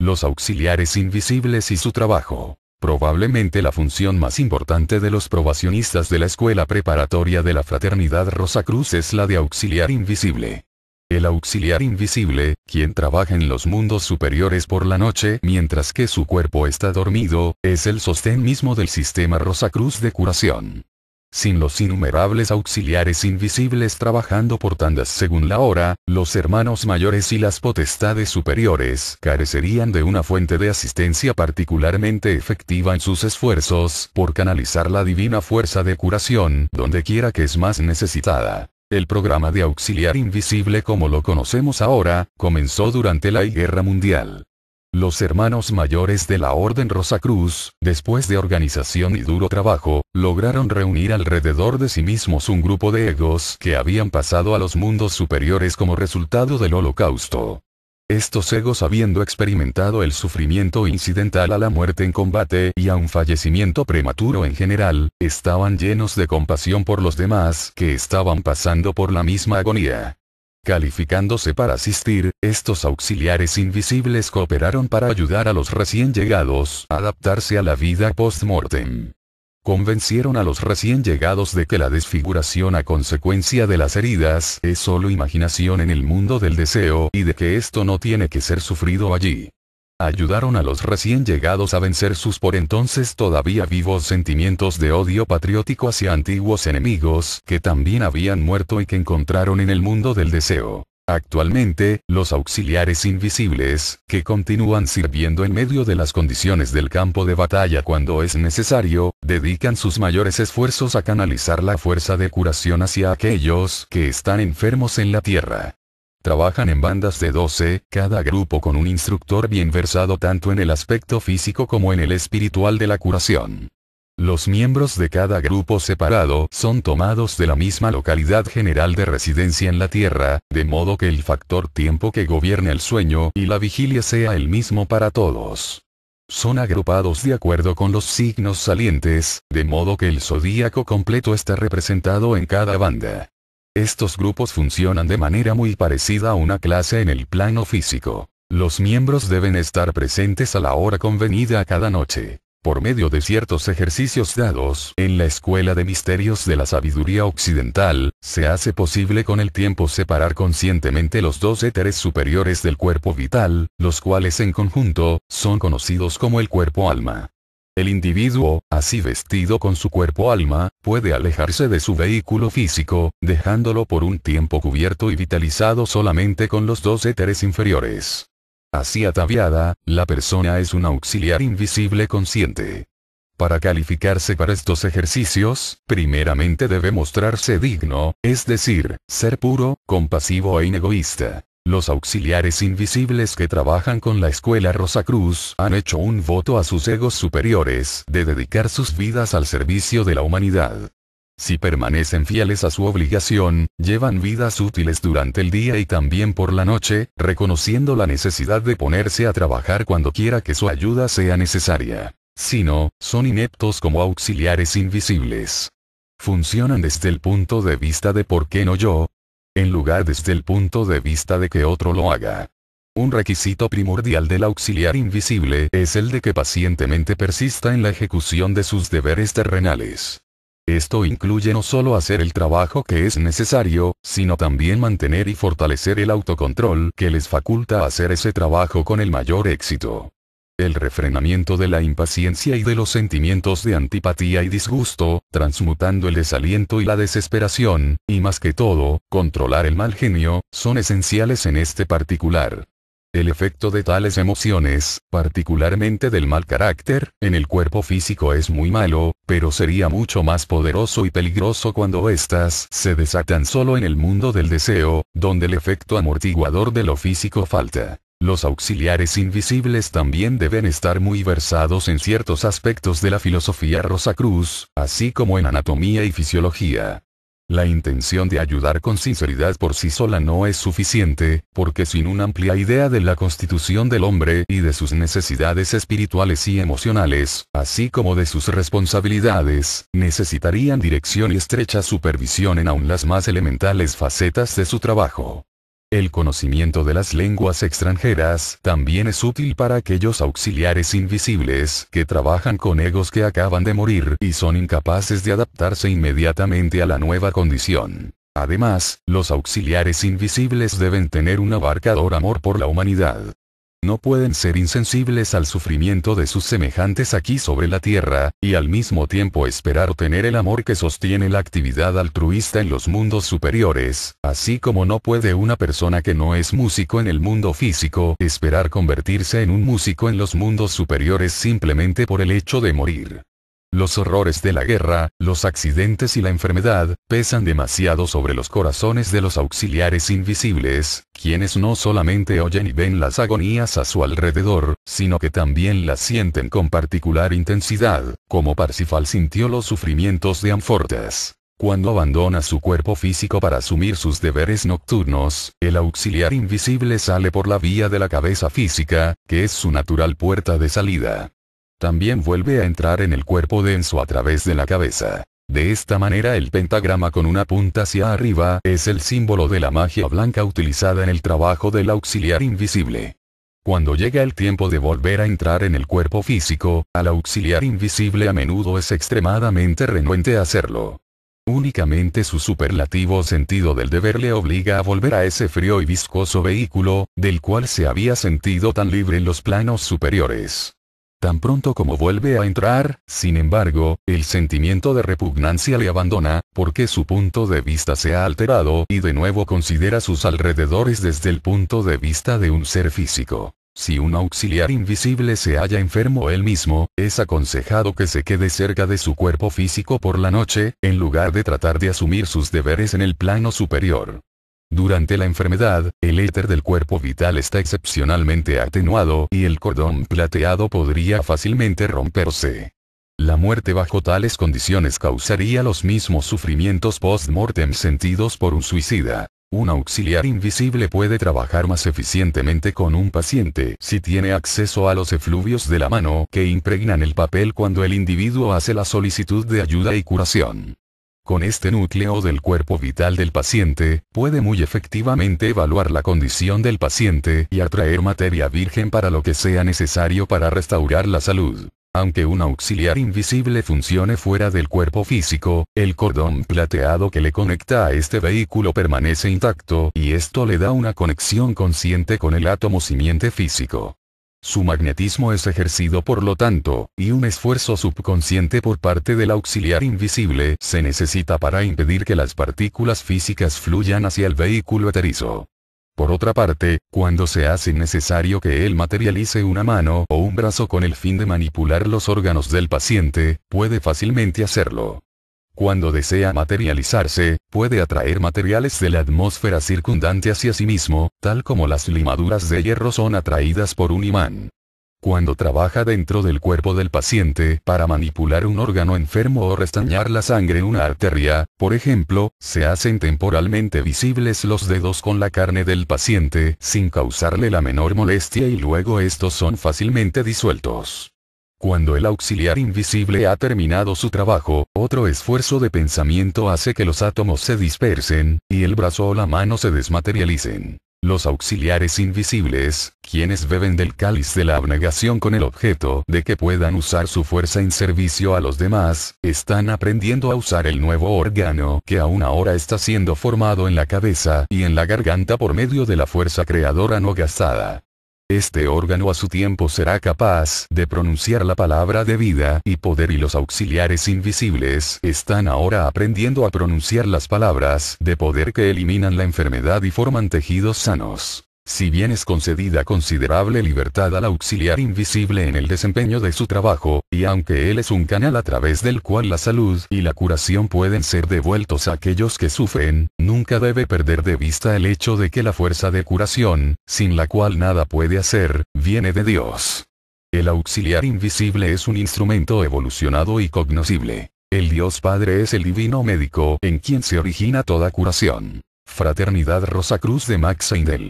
los auxiliares invisibles y su trabajo. Probablemente la función más importante de los probacionistas de la escuela preparatoria de la fraternidad Rosa Cruz es la de auxiliar invisible. El auxiliar invisible, quien trabaja en los mundos superiores por la noche mientras que su cuerpo está dormido, es el sostén mismo del sistema Rosa Cruz de curación. Sin los innumerables auxiliares invisibles trabajando por tandas según la hora, los hermanos mayores y las potestades superiores carecerían de una fuente de asistencia particularmente efectiva en sus esfuerzos por canalizar la divina fuerza de curación donde quiera que es más necesitada. El programa de auxiliar invisible como lo conocemos ahora, comenzó durante la Guerra Mundial. Los hermanos mayores de la Orden Rosa Cruz, después de organización y duro trabajo, lograron reunir alrededor de sí mismos un grupo de egos que habían pasado a los mundos superiores como resultado del holocausto. Estos egos habiendo experimentado el sufrimiento incidental a la muerte en combate y a un fallecimiento prematuro en general, estaban llenos de compasión por los demás que estaban pasando por la misma agonía. Calificándose para asistir, estos auxiliares invisibles cooperaron para ayudar a los recién llegados a adaptarse a la vida post-mortem. Convencieron a los recién llegados de que la desfiguración a consecuencia de las heridas es solo imaginación en el mundo del deseo y de que esto no tiene que ser sufrido allí ayudaron a los recién llegados a vencer sus por entonces todavía vivos sentimientos de odio patriótico hacia antiguos enemigos que también habían muerto y que encontraron en el mundo del deseo. Actualmente, los auxiliares invisibles, que continúan sirviendo en medio de las condiciones del campo de batalla cuando es necesario, dedican sus mayores esfuerzos a canalizar la fuerza de curación hacia aquellos que están enfermos en la tierra. Trabajan en bandas de 12, cada grupo con un instructor bien versado tanto en el aspecto físico como en el espiritual de la curación. Los miembros de cada grupo separado son tomados de la misma localidad general de residencia en la Tierra, de modo que el factor tiempo que gobierna el sueño y la vigilia sea el mismo para todos. Son agrupados de acuerdo con los signos salientes, de modo que el zodíaco completo está representado en cada banda. Estos grupos funcionan de manera muy parecida a una clase en el plano físico. Los miembros deben estar presentes a la hora convenida cada noche. Por medio de ciertos ejercicios dados en la Escuela de Misterios de la Sabiduría Occidental, se hace posible con el tiempo separar conscientemente los dos éteres superiores del cuerpo vital, los cuales en conjunto, son conocidos como el cuerpo alma. El individuo, así vestido con su cuerpo-alma, puede alejarse de su vehículo físico, dejándolo por un tiempo cubierto y vitalizado solamente con los dos éteres inferiores. Así ataviada, la persona es un auxiliar invisible consciente. Para calificarse para estos ejercicios, primeramente debe mostrarse digno, es decir, ser puro, compasivo e inegoísta. Los auxiliares invisibles que trabajan con la Escuela Rosa Cruz han hecho un voto a sus egos superiores de dedicar sus vidas al servicio de la humanidad. Si permanecen fieles a su obligación, llevan vidas útiles durante el día y también por la noche, reconociendo la necesidad de ponerse a trabajar cuando quiera que su ayuda sea necesaria. Si no, son ineptos como auxiliares invisibles. Funcionan desde el punto de vista de por qué no yo, en lugar desde el punto de vista de que otro lo haga. Un requisito primordial del auxiliar invisible es el de que pacientemente persista en la ejecución de sus deberes terrenales. Esto incluye no solo hacer el trabajo que es necesario, sino también mantener y fortalecer el autocontrol que les faculta hacer ese trabajo con el mayor éxito el refrenamiento de la impaciencia y de los sentimientos de antipatía y disgusto, transmutando el desaliento y la desesperación, y más que todo, controlar el mal genio, son esenciales en este particular. El efecto de tales emociones, particularmente del mal carácter, en el cuerpo físico es muy malo, pero sería mucho más poderoso y peligroso cuando éstas se desatan solo en el mundo del deseo, donde el efecto amortiguador de lo físico falta. Los auxiliares invisibles también deben estar muy versados en ciertos aspectos de la filosofía Rosacruz, así como en anatomía y fisiología. La intención de ayudar con sinceridad por sí sola no es suficiente, porque sin una amplia idea de la constitución del hombre y de sus necesidades espirituales y emocionales, así como de sus responsabilidades, necesitarían dirección y estrecha supervisión en aún las más elementales facetas de su trabajo. El conocimiento de las lenguas extranjeras también es útil para aquellos auxiliares invisibles que trabajan con egos que acaban de morir y son incapaces de adaptarse inmediatamente a la nueva condición. Además, los auxiliares invisibles deben tener un abarcador amor por la humanidad no pueden ser insensibles al sufrimiento de sus semejantes aquí sobre la tierra, y al mismo tiempo esperar tener el amor que sostiene la actividad altruista en los mundos superiores, así como no puede una persona que no es músico en el mundo físico esperar convertirse en un músico en los mundos superiores simplemente por el hecho de morir. Los horrores de la guerra, los accidentes y la enfermedad, pesan demasiado sobre los corazones de los auxiliares invisibles, quienes no solamente oyen y ven las agonías a su alrededor, sino que también las sienten con particular intensidad, como Parsifal sintió los sufrimientos de Amfortas. Cuando abandona su cuerpo físico para asumir sus deberes nocturnos, el auxiliar invisible sale por la vía de la cabeza física, que es su natural puerta de salida. También vuelve a entrar en el cuerpo denso a través de la cabeza. De esta manera el pentagrama con una punta hacia arriba es el símbolo de la magia blanca utilizada en el trabajo del auxiliar invisible. Cuando llega el tiempo de volver a entrar en el cuerpo físico, al auxiliar invisible a menudo es extremadamente renuente hacerlo. Únicamente su superlativo sentido del deber le obliga a volver a ese frío y viscoso vehículo, del cual se había sentido tan libre en los planos superiores. Tan pronto como vuelve a entrar, sin embargo, el sentimiento de repugnancia le abandona, porque su punto de vista se ha alterado y de nuevo considera sus alrededores desde el punto de vista de un ser físico. Si un auxiliar invisible se halla enfermo él mismo, es aconsejado que se quede cerca de su cuerpo físico por la noche, en lugar de tratar de asumir sus deberes en el plano superior. Durante la enfermedad, el éter del cuerpo vital está excepcionalmente atenuado y el cordón plateado podría fácilmente romperse. La muerte bajo tales condiciones causaría los mismos sufrimientos post-mortem sentidos por un suicida. Un auxiliar invisible puede trabajar más eficientemente con un paciente si tiene acceso a los efluvios de la mano que impregnan el papel cuando el individuo hace la solicitud de ayuda y curación. Con este núcleo del cuerpo vital del paciente, puede muy efectivamente evaluar la condición del paciente y atraer materia virgen para lo que sea necesario para restaurar la salud. Aunque un auxiliar invisible funcione fuera del cuerpo físico, el cordón plateado que le conecta a este vehículo permanece intacto y esto le da una conexión consciente con el átomo simiente físico. Su magnetismo es ejercido por lo tanto, y un esfuerzo subconsciente por parte del auxiliar invisible se necesita para impedir que las partículas físicas fluyan hacia el vehículo eterizo. Por otra parte, cuando se hace necesario que él materialice una mano o un brazo con el fin de manipular los órganos del paciente, puede fácilmente hacerlo. Cuando desea materializarse, puede atraer materiales de la atmósfera circundante hacia sí mismo, tal como las limaduras de hierro son atraídas por un imán. Cuando trabaja dentro del cuerpo del paciente para manipular un órgano enfermo o restañar la sangre en una arteria, por ejemplo, se hacen temporalmente visibles los dedos con la carne del paciente sin causarle la menor molestia y luego estos son fácilmente disueltos. Cuando el auxiliar invisible ha terminado su trabajo, otro esfuerzo de pensamiento hace que los átomos se dispersen, y el brazo o la mano se desmaterialicen. Los auxiliares invisibles, quienes beben del cáliz de la abnegación con el objeto de que puedan usar su fuerza en servicio a los demás, están aprendiendo a usar el nuevo órgano que aún ahora está siendo formado en la cabeza y en la garganta por medio de la fuerza creadora no gastada. Este órgano a su tiempo será capaz de pronunciar la palabra de vida y poder y los auxiliares invisibles están ahora aprendiendo a pronunciar las palabras de poder que eliminan la enfermedad y forman tejidos sanos. Si bien es concedida considerable libertad al auxiliar invisible en el desempeño de su trabajo, y aunque él es un canal a través del cual la salud y la curación pueden ser devueltos a aquellos que sufren, nunca debe perder de vista el hecho de que la fuerza de curación, sin la cual nada puede hacer, viene de Dios. El auxiliar invisible es un instrumento evolucionado y cognoscible. El Dios Padre es el divino médico en quien se origina toda curación. Fraternidad Rosa Cruz de Max Eindel.